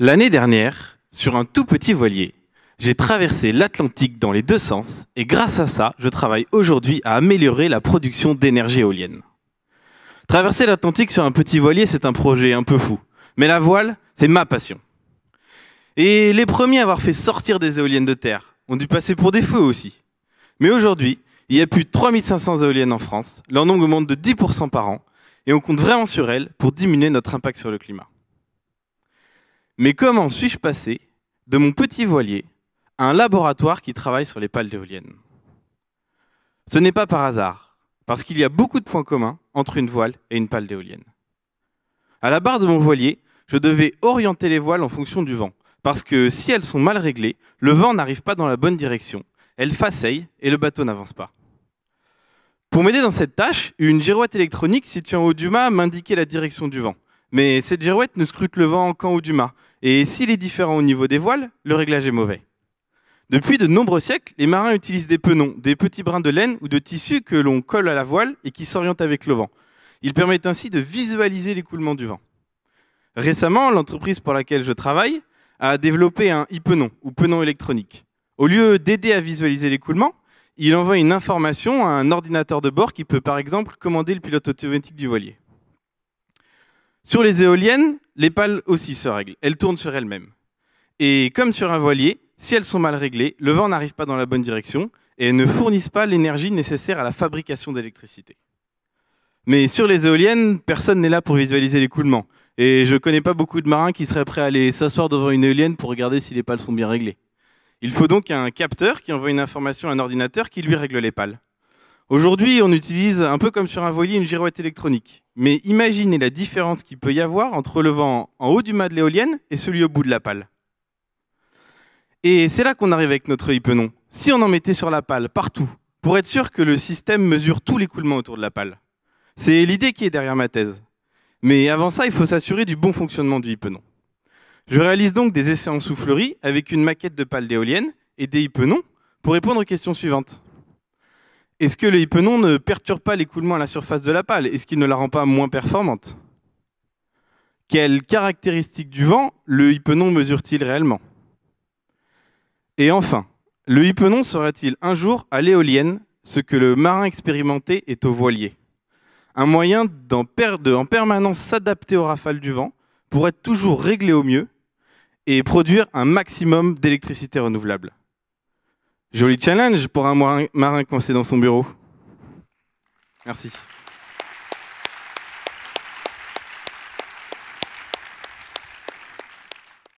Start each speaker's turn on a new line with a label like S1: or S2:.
S1: L'année dernière, sur un tout petit voilier, j'ai traversé l'Atlantique dans les deux sens et grâce à ça, je travaille aujourd'hui à améliorer la production d'énergie éolienne. Traverser l'Atlantique sur un petit voilier, c'est un projet un peu fou. Mais la voile, c'est ma passion. Et les premiers à avoir fait sortir des éoliennes de terre ont dû passer pour des fous aussi. Mais aujourd'hui, il y a plus de 3500 éoliennes en France, leur nombre augmente de 10% par an, et on compte vraiment sur elles pour diminuer notre impact sur le climat. Mais comment suis-je passé de mon petit voilier à un laboratoire qui travaille sur les pales d'éoliennes Ce n'est pas par hasard, parce qu'il y a beaucoup de points communs entre une voile et une pale d'éolienne. À la barre de mon voilier, je devais orienter les voiles en fonction du vent, parce que si elles sont mal réglées, le vent n'arrive pas dans la bonne direction, elles faceillent et le bateau n'avance pas. Pour m'aider dans cette tâche, une girouette électronique située en haut du mât m'indiquait la direction du vent. Mais cette girouette ne scrute le vent qu'en haut du mât, et s'il est différent au niveau des voiles, le réglage est mauvais. Depuis de nombreux siècles, les marins utilisent des penons, des petits brins de laine ou de tissu que l'on colle à la voile et qui s'orientent avec le vent. Ils permettent ainsi de visualiser l'écoulement du vent. Récemment, l'entreprise pour laquelle je travaille a développé un e-penon ou pennon électronique. Au lieu d'aider à visualiser l'écoulement, il envoie une information à un ordinateur de bord qui peut par exemple commander le pilote automatique du voilier. Sur les éoliennes, les pales aussi se règlent. Elles tournent sur elles-mêmes. Et comme sur un voilier, si elles sont mal réglées, le vent n'arrive pas dans la bonne direction et elles ne fournissent pas l'énergie nécessaire à la fabrication d'électricité. Mais sur les éoliennes, personne n'est là pour visualiser l'écoulement. Et je ne connais pas beaucoup de marins qui seraient prêts à aller s'asseoir devant une éolienne pour regarder si les pales sont bien réglées. Il faut donc un capteur qui envoie une information à un ordinateur qui lui règle les pales. Aujourd'hui, on utilise un peu comme sur un voilier une girouette électronique. Mais imaginez la différence qu'il peut y avoir entre le vent en haut du mât de l'éolienne et celui au bout de la pale. Et c'est là qu'on arrive avec notre hypenon. Si on en mettait sur la pale, partout, pour être sûr que le système mesure tout l'écoulement autour de la pale. C'est l'idée qui est derrière ma thèse. Mais avant ça, il faut s'assurer du bon fonctionnement du hypenon. Je réalise donc des essais en soufflerie avec une maquette de pale d'éolienne et des hypenons pour répondre aux questions suivantes. Est-ce que le hippenon ne perturbe pas l'écoulement à la surface de la pale Est-ce qu'il ne la rend pas moins performante Quelles caractéristiques du vent le hypenon mesure-t-il réellement Et enfin, le hypenon sera-t-il un jour à l'éolienne ce que le marin expérimenté est au voilier Un moyen d'en perdre en permanence s'adapter aux rafales du vent pour être toujours réglé au mieux et produire un maximum d'électricité renouvelable. Joli challenge pour un marin coincé dans son bureau. Merci.